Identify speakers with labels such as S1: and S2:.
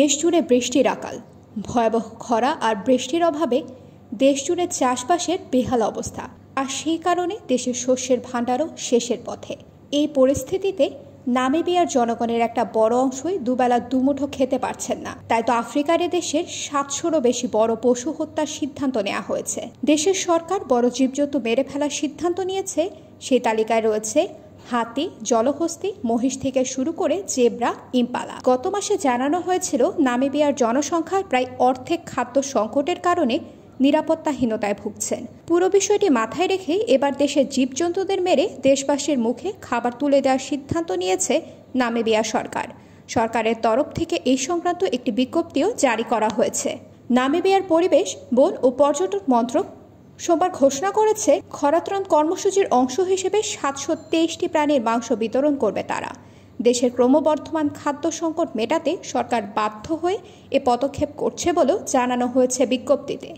S1: দেশজুড়ে বৃষ্টির আকাল ভয়াবহ খরা আর বৃষ্টির অভাবে দেশজুড়ে চাষবাসের বেহাল অবস্থা আর সেই কারণে দেশের শস্যের ভাণ্ডারও শেষের পথে এই পরিস্থিতিতে নামিবিয়ার জনগণের একটা বড় অংশই দুবেলা দুমুঠো খেতে পারছেন না তাই তো আফ্রিকার দেশের সাতশোরও বেশি বড় পশু হত্যার সিদ্ধান্ত নেওয়া হয়েছে দেশের সরকার বড় জীবজন্তু মেরে ফেলার সিদ্ধান্ত নিয়েছে সেই তালিকায় রয়েছে হাতি জলহস্তি মহিষ থেকে শুরু করে জেব্রা ইম্পালা গত মাসে জানানো হয়েছিল নামিবিয়ার জনসংখ্যার প্রায় অর্ধেক খাদ্য সংকটের কারণে নিরাপত্তাহীনতায় ভুগছেন পুরো বিষয়টি মাথায় রেখে এবার দেশের জীবজন্তুদের মেরে দেশবাসীর মুখে খাবার তুলে দেওয়ার সিদ্ধান্ত নিয়েছে নামিবিয়া সরকার সরকারের তরফ থেকে এই সংক্রান্ত একটি বিজ্ঞপ্তিও জারি করা হয়েছে নামিবিয়ার পরিবেশ বন ও পর্যটক মন্ত্রক সোমবার ঘোষণা করেছে খরাত্রাণ কর্মসূচির অংশ হিসেবে সাতশো তেইশটি প্রাণীর মাংস বিতরণ করবে তারা দেশের ক্রমবর্ধমান খাদ্য সংকট মেটাতে সরকার বাধ্য হয়ে এ পদক্ষেপ করছে বলেও জানানো হয়েছে বিজ্ঞপ্তিতে